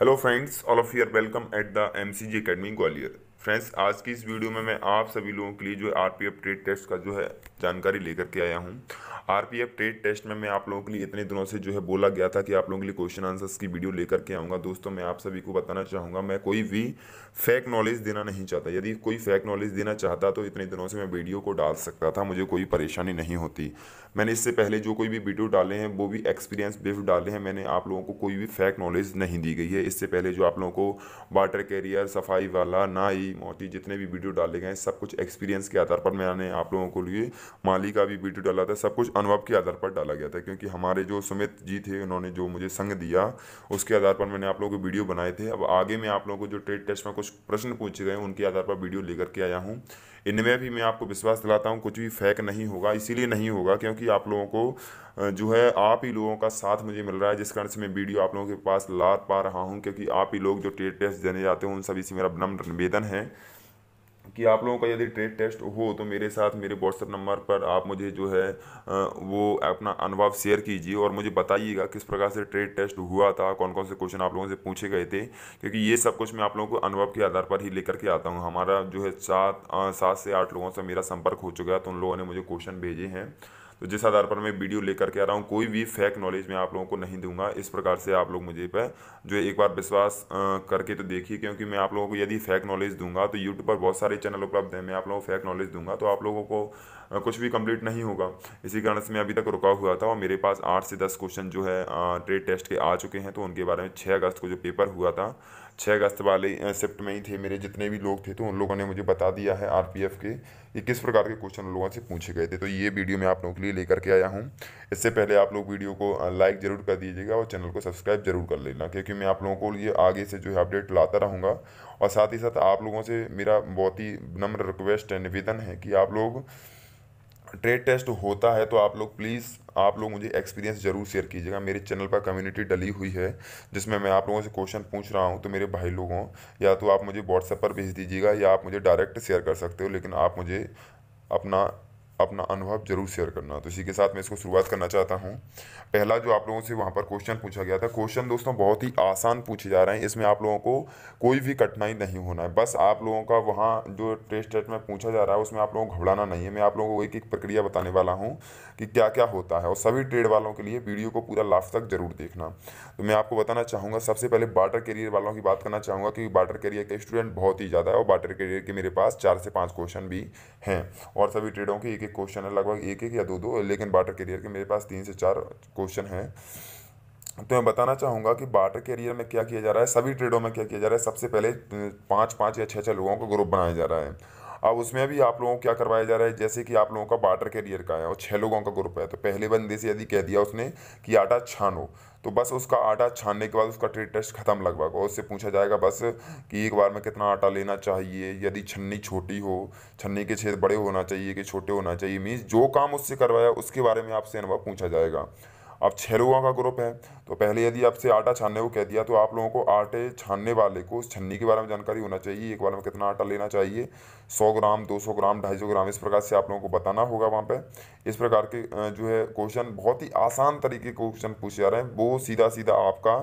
hello friends all of your welcome at the M C G academy Gwalior friends आज की इस video में मैं आप सभी लोगों के लिए जो R P F trade test का जो है जानकारी लेकर के आया हूँ एफ ट्रेड टेस्ट में मैं आप लोगों के लिए इतने दिनों से जो है बोला गया था कि आप लोगों के लिए क्वेश्चन आंसर्स की वीडियो लेकर के आऊँगा दोस्तों मैं आप सभी को बताना चाहूँगा मैं कोई भी फेक नॉलेज देना नहीं चाहता यदि कोई फेक नॉलेज देना चाहता तो इतने दिनों से मैं वीडियो को डाल सकता था मुझे कोई परेशानी नहीं होती मैंने इससे पहले जो कोई भी वीडियो डाले हैं वो भी एक्सपीरियंस बेस्ड डाले हैं मैंने आप लोगों को कोई भी फेक नॉलेज नहीं दी गई है इससे पहले जो आप लोगों को वाटर कैरियर सफाई वाला नाई मोती जितने भी वीडियो डाले गए सब कुछ एक्सपीरियंस के आधार पर मैंने आप लोगों को लिए माली का भी वीडियो डाला था सब कुछ अनुभव के आधार पर डाला गया था क्योंकि हमारे जो सुमित जी थे उन्होंने जो मुझे संग दिया उसके आधार पर मैंने आप लोगों को वीडियो बनाए थे अब आगे मैं आप लोगों को जो ट्रेड टेस्ट में कुछ प्रश्न पूछे गए उनके आधार पर वीडियो लेकर के आया हूँ इनमें भी मैं आपको विश्वास दिलाता हूँ कुछ भी फेक नहीं होगा इसीलिए नहीं होगा क्योंकि आप लोगों को जो है आप ही लोगों का साथ मुझे मिल रहा है जिस कारण से मैं वीडियो आप लोगों के पास ला पा रहा हूँ क्योंकि आप ही लोग जो ट्रेड टेस्ट देने जाते हैं उन सभी से मेरा नम्र निवेदन है कि आप लोगों का यदि ट्रेड टेस्ट हो तो मेरे साथ मेरे व्हाट्सएप नंबर पर आप मुझे जो है वो अपना अनुभव शेयर कीजिए और मुझे बताइएगा किस प्रकार से ट्रेड टेस्ट हुआ था कौन कौन से क्वेश्चन आप लोगों से पूछे गए थे क्योंकि ये सब कुछ मैं आप लोगों को अनुभव के आधार पर ही लेकर के आता हूँ हमारा जो है सात सात से आठ लोगों से मेरा संपर्क हो चुका है तो उन लोगों ने मुझे क्वेश्चन भेजे हैं तो जिस आधार पर मैं वीडियो लेकर के आ रहा हूँ कोई भी फेक नॉलेज मैं आप लोगों को नहीं दूंगा इस प्रकार से आप लोग मुझे पे जो एक बार विश्वास करके तो देखिए क्योंकि मैं आप लोगों को यदि फेक नॉलेज दूंगा तो यूट्यूब पर बहुत सारे चैनल उपलब्ध हैं मैं आप लोगों को फेक नॉलेज दूंगा तो आप लोगों को कुछ भी कंप्लीट नहीं होगा इसी कारण से मैं अभी तक रुका हुआ था और मेरे पास आठ से दस क्वेश्चन जो है ट्रेड टेस्ट के आ चुके हैं तो उनके बारे में छः अगस्त को जो पेपर हुआ था छः अगस्त वाले शिफ्ट में ही थे मेरे जितने भी लोग थे तो उन लोगों ने मुझे बता दिया है एफ के ये किस प्रकार के क्वेश्चन उन लोगों से पूछे गए थे तो ये वीडियो मैं आप लोगों के लिए लेकर के आया हूँ इससे पहले आप लोग वीडियो को लाइक ज़रूर कर दीजिएगा और चैनल को सब्सक्राइब जरूर कर लेना क्योंकि मैं आप लोगों को ये आगे से जो है अपडेट लाता रहूँगा और साथ ही साथ आप लोगों से मेरा बहुत ही नम्र रिक्वेस्ट है निवेदन है कि आप लोग ट्रेड टेस्ट होता है तो आप लोग प्लीज़ आप लोग मुझे एक्सपीरियंस ज़रूर शेयर कीजिएगा मेरे चैनल पर कम्युनिटी डली हुई है जिसमें मैं आप लोगों से क्वेश्चन पूछ रहा हूँ तो मेरे भाई लोगों या तो आप मुझे व्हाट्सएप पर भेज दीजिएगा या आप मुझे डायरेक्ट शेयर कर सकते हो लेकिन आप मुझे अपना अपना अनुभव जरूर शेयर करना तो इसी के साथ मैं इसको शुरुआत करना चाहता हूँ पहला जो आप लोगों से वहाँ पर क्वेश्चन पूछा गया था क्वेश्चन दोस्तों बहुत ही आसान पूछे जा रहे हैं इसमें आप लोगों को कोई भी कठिनाई नहीं होना है बस आप लोगों का वहाँ जो टेस्ट टेस्ट में पूछा जा रहा है उसमें आप लोगों को घबराना नहीं है मैं आप लोगों को एक एक प्रक्रिया बताने वाला हूँ कि क्या क्या होता है और सभी ट्रेड वालों के लिए वीडियो को पूरा लास्ट तक जरूर देखना तो मैं आपको बताना चाहूँगा सबसे पहले बाटर कैरियर वालों की बात करना चाहूँगा क्योंकि बाटर कैरियर के स्टूडेंट बहुत ही ज़्यादा है और बाटर कैरियर के मेरे पास चार से पाँच क्वेश्चन भी हैं और सभी ट्रेडों के एक एक क्वेश्चन है लगभग एक एक या दो दो लेकिन बाटर करियर के मेरे पास तीन से चार क्वेश्चन हैं तो मैं बताना चाहूँगा कि बाटर कैरियर में क्या किया जा रहा है सभी ट्रेडों में क्या किया जा रहा है सबसे पहले पाँच पाँच या छः छः लोगों का ग्रुप बनाया जा रहा है अब उसमें भी आप लोगों को क्या करवाया जा रहा है जैसे कि आप लोगों का बाटर कैरियर का है और छः लोगों का ग्रुप है तो पहले बंदे से यदि कह दिया उसने कि आटा छानो तो बस उसका आटा छानने के बाद उसका ट्रेड टेस्ट खत्म लगभग और उससे पूछा जाएगा बस कि एक बार में कितना आटा लेना चाहिए यदि छन्नी छोटी हो छन्नी के छेद बड़े होना चाहिए कि छोटे होना चाहिए मीन्स जो काम उससे करवाया उसके बारे में आपसे अनुभव पूछा जाएगा अब छह लोगों का ग्रुप है तो पहले यदि आपसे आटा छानने को कह दिया तो आप लोगों को आटे छानने वाले को उस छन्नी के बारे में जानकारी होना चाहिए एक बार में कितना आटा लेना चाहिए सौ ग्राम दो सौ ग्राम ढाई सौ ग्राम इस प्रकार से आप लोगों को बताना होगा वहाँ पर इस प्रकार के जो है क्वेश्चन बहुत ही आसान तरीके के क्वेश्चन पूछे जा रहे हैं वो सीधा सीधा आपका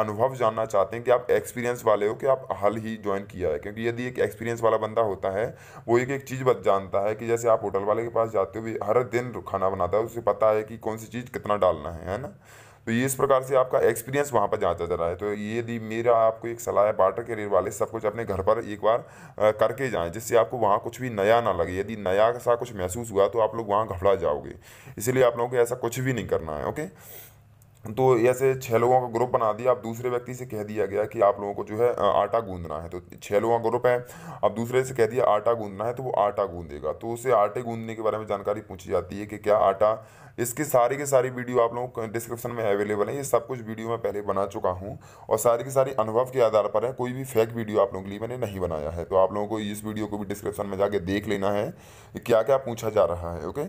अनुभव जानना चाहते हैं कि आप एक्सपीरियंस वाले हो कि आप हल ही ज्वाइन किया है क्योंकि यदि एक एक्सपीरियंस वाला बंदा होता है वो एक एक चीज़ जानता है कि जैसे आप होटल वाले के पास जाते हो हर दिन खाना बनाता है उसे पता है कि कौन सी चीज़ कितना डालना है हैं है ना तो ये इस प्रकार से आपका एक्सपीरियंस वहाँ पर जाता जा रहा है तो ये दी मेरा आपको एक सलाह है बाटर करियर वाले सब कुछ अपने घर पर एक बार करके जाएं जिससे आपको वहाँ कुछ भी नया ना लगे यदि नया सा कुछ महसूस हुआ तो आप लोग वहाँ घबरा जाओगे इसलिए आप लोगों को ऐसा कुछ भी नहीं करना है ओके तो ऐसे छः लोगों का ग्रुप बना दिया अब दूसरे व्यक्ति से कह दिया गया कि आप लोगों को जो है आटा गूंदना है तो छः लोगों का ग्रुप है अब दूसरे से कह दिया आटा गूंदना है तो वो आटा गूंदेगा तो उसे आटे गूंदने के बारे में जानकारी पूछी जाती है कि क्या आटा इसकी सारी की सारी वीडियो आप लोगों को डिस्क्रिप्शन में अवेलेबल है ये सब कुछ वीडियो मैं पहले बना चुका हूँ और सारी की सारी अनुभव के आधार पर है कोई भी फेक वीडियो आप लोगों के लिए मैंने नहीं बनाया है तो आप लोगों को इस वीडियो को भी डिस्क्रिप्शन में जाके देख लेना है क्या क्या पूछा जा रहा है ओके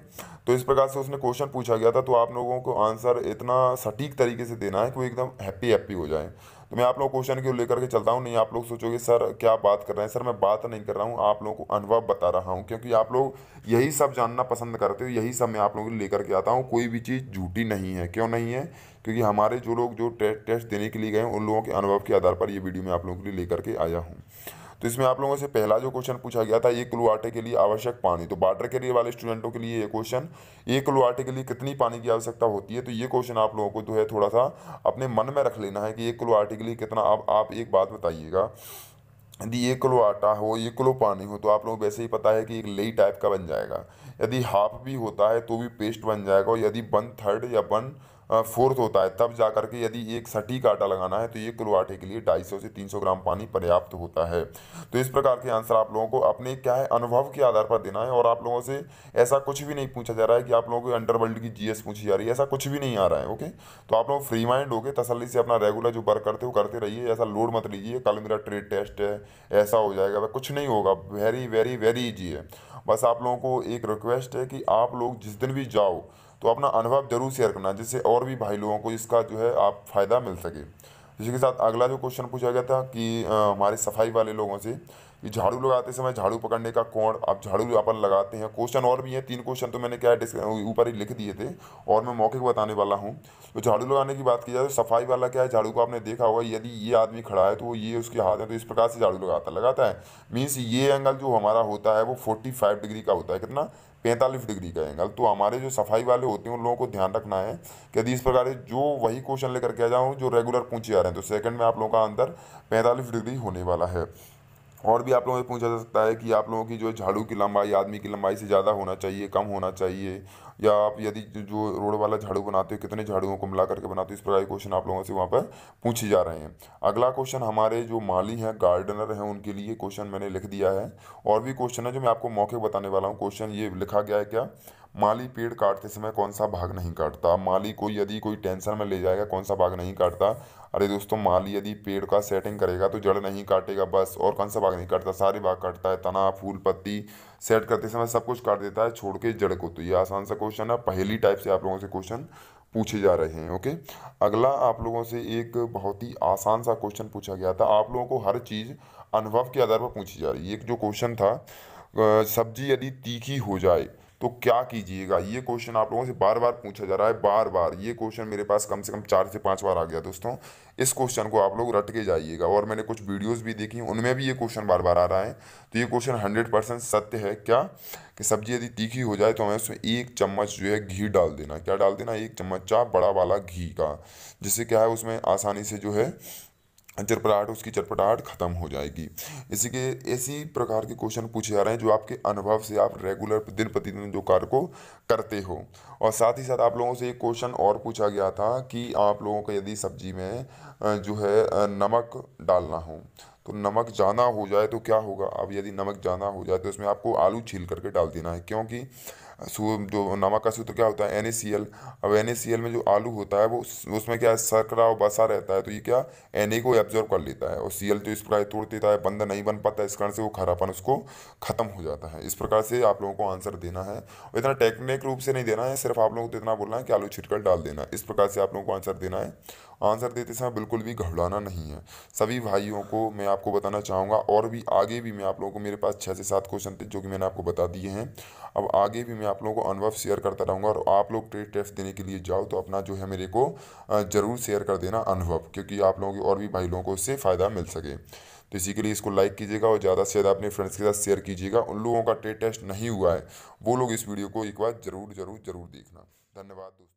तो इस प्रकार से उसने क्वेश्चन पूछा गया था तो आप लोगों को आंसर इतना सटीक ठीक तरीके से देना है कि वो एकदम हैप्पी हैप्पी हो जाए तो मैं आप लोग क्वेश्चन क्यों लेकर के चलता हूँ नहीं आप लोग सोचोगे सर क्या बात कर रहे हैं सर मैं बात नहीं कर रहा हूँ आप लोगों को अनुभव बता रहा हूँ क्योंकि आप लोग यही सब जानना पसंद करते हो यही सब मैं आप लोगों के लेकर के आता हूँ कोई भी चीज़ झूठी नहीं है क्यों नहीं है क्योंकि हमारे जो लोग जो टेस्ट देने के लिए गए उन लोगों के अनुभव के आधार पर ये वीडियो मैं आप लोगों के लिए लेकर के आया हूँ तो इसमें आप लोगों से पहला जो क्वेश्चन पूछा गया था एक किलो आटे के लिए आवश्यक पानी तो बाटर के लिए वाले स्टूडेंटों के लिए ये क्वेश्चन एक किलो आटे के लिए कितनी पानी की आवश्यकता होती है तो ये क्वेश्चन आप लोगों को जो है थोड़ा सा अपने मन में रख लेना है कि एक किलो आटे के लिए कितना आप, आप एक बात बताइएगा यदि एक किलो आटा हो एक किलो पानी हो तो आप लोग वैसे ही पता है कि एक लई टाइप का बन जाएगा यदि हाफ भी होता है तो भी पेस्ट बन जाएगा और यदि वन थर्ड या वन फोर्थ होता है तब जा करके के यदि एक सटी का आटा लगाना है तो एक किलो आटे के लिए 250 से 300 ग्राम पानी पर्याप्त होता है तो इस प्रकार के आंसर आप लोगों को अपने क्या है अनुभव के आधार पर देना है और आप लोगों से ऐसा कुछ भी नहीं पूछा जा रहा है कि आप लोगों को अंडरवर्ल्ड की जीएस पूछी जा रही है ऐसा कुछ भी नहीं आ रहा है ओके तो आप लोग फ्री माइंड हो गए तसली से अपना रेगुलर जो वर्क करते हो करते रहिए ऐसा लोड मत लीजिए कल मेरा ट्रेड टेस्ट है ऐसा हो जाएगा कुछ नहीं होगा वेरी वेरी वेरी ईजी है बस आप लोगों को एक रिक्वेस्ट है कि आप लोग जिस दिन भी जाओ तो अपना अनुभव जरूर शेयर करना जिससे और भी भाई लोगों को इसका जो है आप फ़ायदा मिल सके इसी के साथ अगला जो क्वेश्चन पूछा गया था कि हमारे सफाई वाले लोगों से कि झाड़ू लगाते समय झाड़ू पकड़ने का कोण आप झाड़ू अपन लगाते हैं क्वेश्चन और भी हैं तीन क्वेश्चन तो मैंने क्या है ऊपर ही लिख दिए थे और मैं मौके को बताने वाला हूँ तो झाड़ू लगाने की बात की जाए तो सफाई वाला क्या है झाड़ू को आपने देखा होगा यदि ये आदमी खड़ा है तो ये उसके हाथ है तो इस प्रकार से झाड़ू लगाता लगाता है मीन्स ये एंगल जो हमारा होता है वो फोर्टी फाइव डिग्री का होता है कितना पैंतालीस डिग्री का एंगल तो हमारे जो सफाई वाले होते हैं उन लोगों को ध्यान रखना है कि यदि इस प्रकार जो वही क्वेश्चन लेकर के आ जाऊँ जो रेगुलर पूछे आ रहे हैं तो सेकंड में आप लोगों का अंतर पैंतालीस डिग्री होने वाला है और भी आप लोगों से पूछा जा सकता है कि आप लोगों की जो झाड़ू की लंबाई आदमी की लंबाई से ज़्यादा होना चाहिए कम होना चाहिए या आप यदि जो रोड वाला झाड़ू बनाते हो कितने झाड़ुओं को मिला करके बनाते हो इस प्रकार के क्वेश्चन आप लोगों से वहाँ पर पूछे जा रहे हैं अगला क्वेश्चन हमारे जो माली हैं गार्डनर हैं उनके लिए क्वेश्चन मैंने लिख दिया है और भी क्वेश्चन है जो मैं आपको मौके बताने वाला हूँ क्वेश्चन ये लिखा गया है क्या माली पेड़ काटते समय कौन सा भाग नहीं काटता माली को यदि कोई टेंशन में ले जाएगा कौन सा भाग नहीं काटता अरे दोस्तों माली यदि पेड़ का सेटिंग करेगा तो जड़ नहीं काटेगा बस और कौन सा भाग नहीं काटता सारे भाग काटता है तना फूल पत्ती सेट करते समय सब कुछ काट देता है छोड़ के जड़ को तो ये आसान सा क्वेश्चन है पहली टाइप से आप लोगों से क्वेश्चन पूछे जा रहे हैं ओके अगला आप लोगों से एक बहुत ही आसान सा क्वेश्चन पूछा गया था आप लोगों को हर चीज़ अनुभव के आधार पर पूछी जा रही है एक जो क्वेश्चन था सब्जी यदि तीखी हो जाए तो क्या कीजिएगा ये क्वेश्चन आप लोगों से बार बार पूछा जा रहा है बार बार ये क्वेश्चन मेरे पास कम से कम चार से पांच बार आ गया दोस्तों इस क्वेश्चन को आप लोग रट के जाइएगा और मैंने कुछ वीडियोस भी देखी उनमें भी ये क्वेश्चन बार बार आ रहा है तो ये क्वेश्चन हंड्रेड परसेंट सत्य है क्या कि सब्जी यदि तीखी हो जाए तो हमें उसमें एक चम्मच जो है घी डाल देना क्या डाल देना एक चम्मच चा बड़ा वाला घी का जिससे क्या है उसमें आसानी से जो है चटपटाहट उसकी चटपटाहट खत्म हो जाएगी इसी के ऐसी प्रकार के क्वेश्चन पूछे जा रहे हैं जो आपके अनुभव से आप रेगुलर दिन प्रतिदिन जो कार्य को करते हो और साथ ही साथ आप लोगों से एक क्वेश्चन और पूछा गया था कि आप लोगों को यदि सब्जी में जो है नमक डालना हो तो नमक ज़्यादा हो जाए तो क्या होगा अब यदि नमक ज़्यादा हो जाए तो इसमें आपको आलू छील करके डाल देना है क्योंकि जो नमक का सूत्र क्या होता है एन अब एन में जो आलू होता है वो उसमें क्या है सरकरा और बसा रहता है तो ये क्या एन को एब्जॉर्व कर लेता है और सी एल जो इस प्रकार तोड़ देता है बंद नहीं बन पाता इस कारण से वो खरापन उसको खत्म हो जाता है इस प्रकार से आप लोगों को आंसर देना है और इतना टेक्निक रूप से नहीं देना है सिर्फ आप लोगों को तो इतना बोलना है कि आलू छिटकर डाल देना इस प्रकार से आप लोगों को आंसर देना है आंसर देते समय बिल्कुल भी घबराना नहीं है सभी भाइयों को मैं आपको बताना चाहूँगा और भी आगे भी मैं आप लोगों को मेरे पास छः से सात क्वेश्चन थे जो कि मैंने आपको बता दिए हैं अब आगे भी मैं मैं आप लोगों को अनुभव शेयर करता रहूँगा और आप लोग ट्रेड टेस्ट देने के लिए जाओ तो अपना जो है मेरे को ज़रूर शेयर कर देना अनुभव क्योंकि आप लोगों के और भी भाई लोगों को इससे फ़ायदा मिल सके तो इसी के लिए इसको लाइक कीजिएगा और ज़्यादा से ज़्यादा अपने फ्रेंड्स के साथ शेयर कीजिएगा उन लोगों का ट्रेड टेस्ट नहीं हुआ है वो लोग इस वीडियो को एक बार ज़रूर ज़रूर ज़रूर देखना धन्यवाद दोस्तों